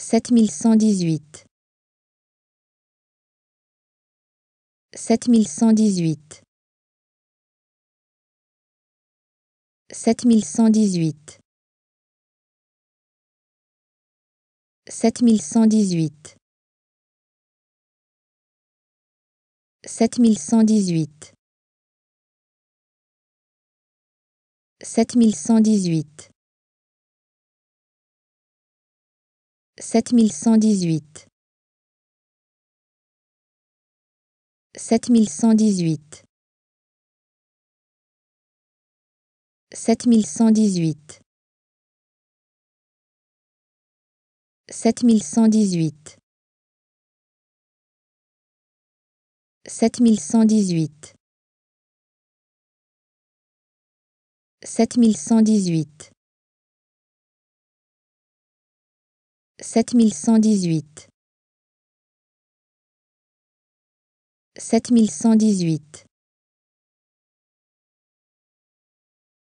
Sept mille cent dix-huit Sept mille cent dix-huit Sept mille cent dix-huit Sept mille cent dix-huit Sept mille cent dix-huit Sept mille cent dix-huit 7118 7118 7118 7118 7118 7118 Sept mille cent dix-huit. Sept mille cent dix-huit.